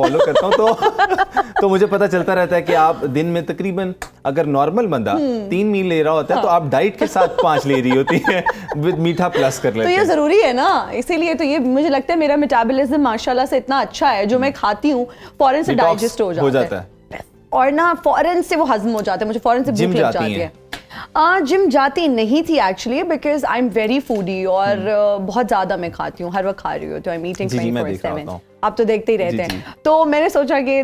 Follow करता हूँ तो तो मुझे पता चलता रहता है कि आप दिन में तकरीबन अगर नॉर्मल बंदा तीन मील ले रहा होता है तो हाँ। तो आप डाइट के साथ पांच ले रही होती है विद मीठा प्लस कर लेते तो ये जरूरी है ना इसीलिए तो ये मुझे लगता है मेरा मेटाबॉलिज्म माशाल्लाह से इतना अच्छा है जो मैं खाती हूँ फॉरन से डाइजेस्ट हो जाता, है और ना फॉरन से वो हजम हो जाता है मुझे फॉरन से जिम जाती है आ, जिम जाती नहीं थी actually because I am very foodie और hmm. बहुत ज़्यादा मैं खाती हूँ हर वक्त खा रही हूँ आप तो देखते ही रहते हैं तो मैंने सोचा कि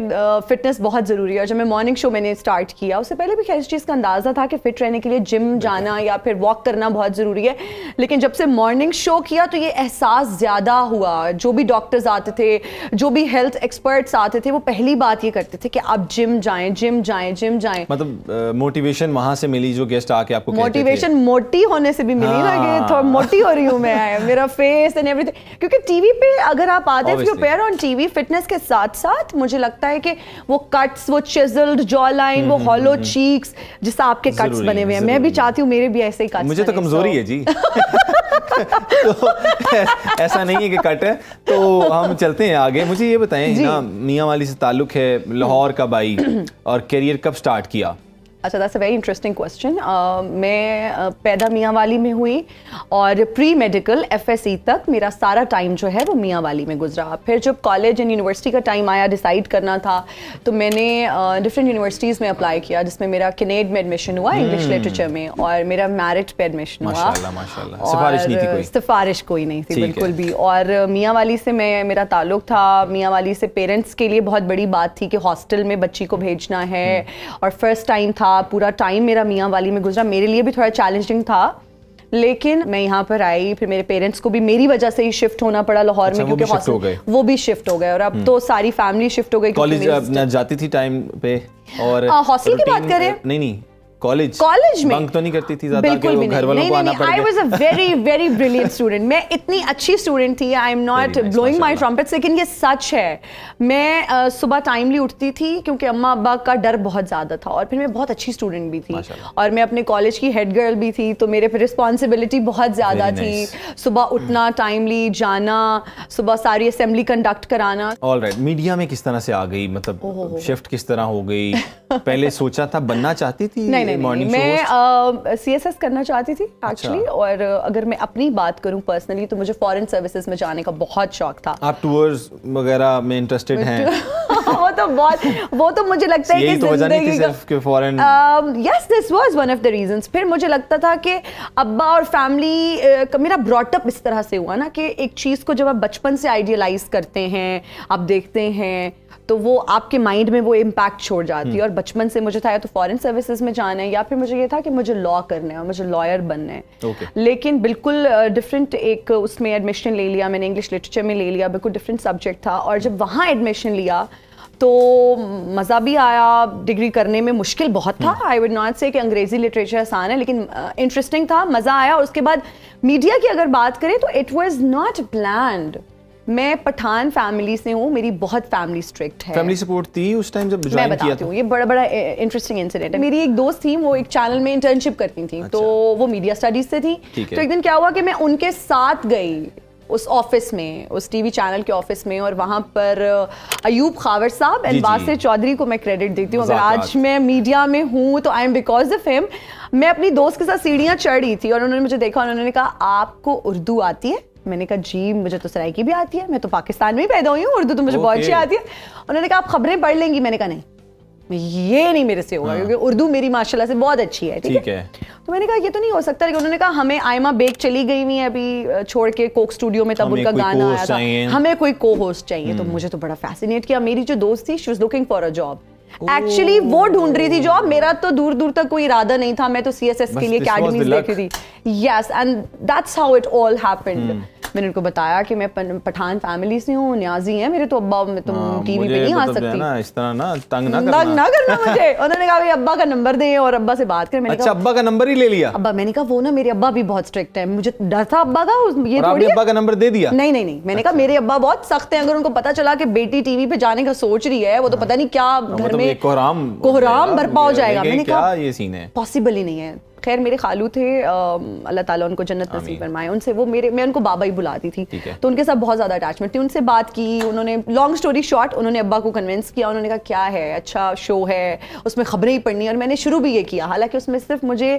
फिटनेस बहुत ज़रूरी है जब मैं मॉर्निंग शो मैंने स्टार्ट किया उससे पहले भी खैर इस चीज़ का अंदाज़ा था कि फिट रहने के लिए जिम जाना या फिर वॉक करना बहुत ज़रूरी है लेकिन जब से मॉर्निंग शो किया तो ये एहसास ज़्यादा हुआ जो भी डॉक्टर्स आते थे जो भी हेल्थ एक्सपर्ट्स आते थे वो पहली बात ये करते थे कि आप जिम जाएँ जिम जाएँ जिम जाएँ मतलब मोटिवेशन वहाँ से मिली जो गेस्ट आके आपको मोटिवेशन मोटी होने से भी मिली ना कि हाँ। थोड़ा मोटी हो रही हूँ मैं मेरा फेस एंड एवरीथिंग क्योंकि टीवी पे अगर आप आते हैं ऑन टीवी फिटनेस के साथ साथ मुझे लगता है कि वो कट्स वो चिजल्ड जॉ लाइन वो हॉलो चीक्स जिससे आपके कट्स बने हुए हैं मैं भी चाहती हूँ मेरे भी ऐसे ही कट्स मुझे तो कमजोरी है जी तो ऐसा नहीं है कि कट है तो हम चलते हैं आगे मुझे ये बताएं ना मियाँ वाली से ताल्लुक है लाहौर का बाई और करियर कब स्टार्ट किया अच्छा that's a very interesting question मैं uh, पैदा मियाँ वाली में हुई और प्री मेडिकल एफ तक मेरा सारा टाइम जो है वो मियाँ वाली में गुजरा फिर जब कॉलेज एंड यूनिवर्सिटी का टाइम आया डिसाइड करना था तो मैंने डिफरेंट uh, यूनिवर्सिटीज़ में अप्लाई किया जिसमें मेरा कनेड में एडमिशन हुआ इंग्लिश लिटरेचर hmm. में और मेरा मैरिट पे एडमिशन हुआ और सिफारिश कोई नहीं थी बिल्कुल भी और मियाँ वाली से मैं मेरा ताल्लुक था मियाँ वाली से पेरेंट्स के लिए बहुत बड़ी बात थी कि हॉस्टल में बच्ची को भेजना है hmm. और फर्स्ट टाइम था था पूरा टाइम मेरा मियाँ वाली में गुजरा मेरे लिए भी थोड़ा चैलेंजिंग था लेकिन मैं यहाँ पर आई फिर मेरे पेरेंट्स को भी मेरी वजह से ही शिफ्ट होना पड़ा लाहौर अच्छा, में क्योंकि वो भी, हो गए। वो भी शिफ्ट हो गए और अब हम्म। तो सारी फैमिली शिफ्ट हो गई कॉलेज जाती थी टाइम पे और हॉस्टल हाँ, की बात करें नहीं नहीं कॉलेज कॉलेज में बंक तो नहीं करती थी ज्यादा बिल्कुल भी घर वालों को आना पड़ गया I was a very very brilliant student मैं इतनी अच्छी स्टूडेंट थी I am not blowing my लेकिन ये सच है मैं uh, सुबह टाइमली उठती थी क्योंकि अम्मा अब्बा का डर बहुत ज्यादा था और फिर मैं बहुत अच्छी स्टूडेंट भी थी और मैं अपने कॉलेज की हेड गर्ल भी थी तो मेरे पे रिस्पॉन्सिबिलिटी बहुत ज्यादा थी सुबह उठना टाइमली जाना सुबह सारी असेंबली कंडक्ट कराना ऑलराइट मीडिया में किस तरह से आ गई मतलब शिफ्ट किस तरह हो गई पहले सोचा था बनना चाहती थी नहीं नहीं मॉर्निंग मैं सी एस एस करना चाहती थी एक्चुअली अच्छा। और अगर मैं अपनी बात करूँ पर्सनली तो मुझे फॉरेन सर्विसेज में जाने का बहुत शौक था आप टूर्स वगैरह में इंटरेस्टेड हैं वो तो बहुत वो तो मुझे लगता है कि तो जिंदगी foreign yes this was one of the reasons फिर मुझे लगता था कि अब्बा और फैमिली uh, मेरा ब्रॉटअप इस तरह से हुआ ना कि एक चीज़ को जब आप बचपन से आइडियलाइज करते हैं आप देखते हैं तो वो आपके माइंड में वो इम्पैक्ट छोड़ जाती है हम्म। और बचपन से मुझे था या तो फॉरेन सर्विसेज में जाना है या फिर मुझे ये था कि मुझे लॉ करना है और मुझे लॉयर बनना है okay. लेकिन बिल्कुल डिफरेंट एक उसमें एडमिशन ले लिया मैंने इंग्लिश लिटरेचर में ले लिया बिल्कुल डिफरेंट सब्जेक्ट था और जब वहाँ एडमिशन लिया तो मज़ा भी आया डिग्री करने में मुश्किल बहुत था आई वुड नॉट से कि अंग्रेज़ी लिटरेचर आसान है लेकिन इंटरेस्टिंग uh, था मज़ा आया और उसके बाद मीडिया की अगर बात करें तो इट वॉज़ नॉट प्लान्ड मैं पठान फैमिली से हूँ मेरी बहुत फैमिली स्ट्रिक्ट है फैमिली सपोर्ट थी उस टाइम जब मैं बताती हूँ ये बड़ा बड़ा इंटरेस्टिंग इंसिडेंट है मेरी एक दोस्त थी वो एक चैनल में इंटर्नशिप करती थी अच्छा। तो वो मीडिया स्टडीज से थी तो एक दिन क्या हुआ कि मैं उनके साथ गई उस ऑफिस में उस टीवी चैनल के ऑफिस में और वहाँ पर अयूब खावर साहब एंड वासिर चौधरी को मैं क्रेडिट देती हूँ अगर आज मैं मीडिया में हूँ तो I am because of him मैं अपनी दोस्त के साथ सीढ़ियाँ चढ़ी थी और उन्होंने मुझे देखा उन्होंने कहा आपको उर्दू आती है मैंने कहा जी मुझे तो सराय की भी आती है मैं तो पाकिस्तान में ही पैदा हुई हूँ उर्दू तो मुझे okay. बहुत अच्छी आती है उन्होंने कहा आप खबरें पढ़ लेंगी मैंने कहा नहीं ये नहीं मेरे से होगा हाँ। क्योंकि उर्दू मेरी माशाल्लाह से बहुत अच्छी है ठीक है तो मैंने कहा ये तो नहीं हो सकता कि उन्होंने कहा हमें आयमा बेग चली गई हुई है अभी छोड़ के कोक स्टूडियो में तब उनका गाना आया था हमें कोई को होस्ट चाहिए तो हम्म। मुझे तो बड़ा फैसिनेट किया मेरी जो दोस्त थी she was looking for a job actually वो ढूंढ रही थी जॉब मेरा तो दूर दूर तक कोई इरादा नहीं था मैं तो सी के लिए अकेडमी देख रही थी yes and that's how it all happened मैंने उनको बताया कि मैं पठान फैमिली से हूँ न्याजी है मेरे तो अब्बा में तुम हाँ, टीवी पे नहीं आ तो सकती ना इस तरह ना तंग ना करना तंग ना करना मुझे उन्होंने कहा अब्बा का नंबर दे और अब्बा से बात कर मैंने अच्छा अब्बा का नंबर ही ले लिया अब्बा मैंने कहा वो ना मेरे अब्बा भी बहुत स्ट्रिक्ट है मुझे डर था अब्बा का ये थोड़ी अब्बा का नंबर दे दिया नहीं नहीं नहीं मैंने कहा अच्छा। मेरे अब्बा बहुत सख्त है अगर उनको पता चला की बेटी टीवी पे जाने का सोच रही है वो तो हाँ। पता नहीं क्या हाँ, घर मतलब में कोहराम कोहराम बर्पा हो जाएगा मैंने कहा ये सीन है पॉसिबल ही नहीं है खैर मेरे खालू थे अल्लाह ताला उनको जन्नत नसीब फरमाए उनसे वो मेरे मैं उनको बाबा ही बुलाती थी तो उनके साथ बहुत ज़्यादा अटैचमेंट थी उनसे बात की उन्होंने लॉन्ग स्टोरी शॉर्ट उन्होंने अब्बा को कन्विंस किया उन्होंने कहा क्या है अच्छा शो है उसमें खबरें ही पढ़नी और मैंने शुरू भी ये किया हालांकि उसमें सिर्फ मुझे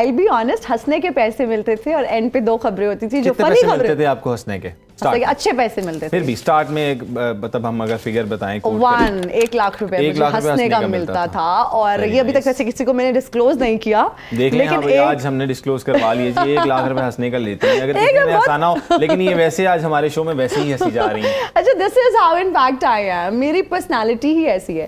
आई बी ऑनेस्ट हंसने के पैसे मिलते थे और एंड पे दो खबरें होती थी जो फनी खबरें आपको हंसने के हाँ, तो अच्छे पैसे मिलते फिर भी स्टार्ट में एक मतलब हम अगर फिगर बताएं वन एक लाख रुपए हंसने का मिलता था और ये अभी तक वैसे किसी को मैंने डिस्क्लोज नहीं किया लेकिन आज हमने डिस्क्लोज करवा लिए जी एक लाख रुपए हंसने का लेते हैं अगर हो लेकिन ये वैसे आज हमारे शो में वैसे ही हंसी जा रही है अच्छा this is how in fact I am मेरी पर्सनैलिटी ही ऐसी है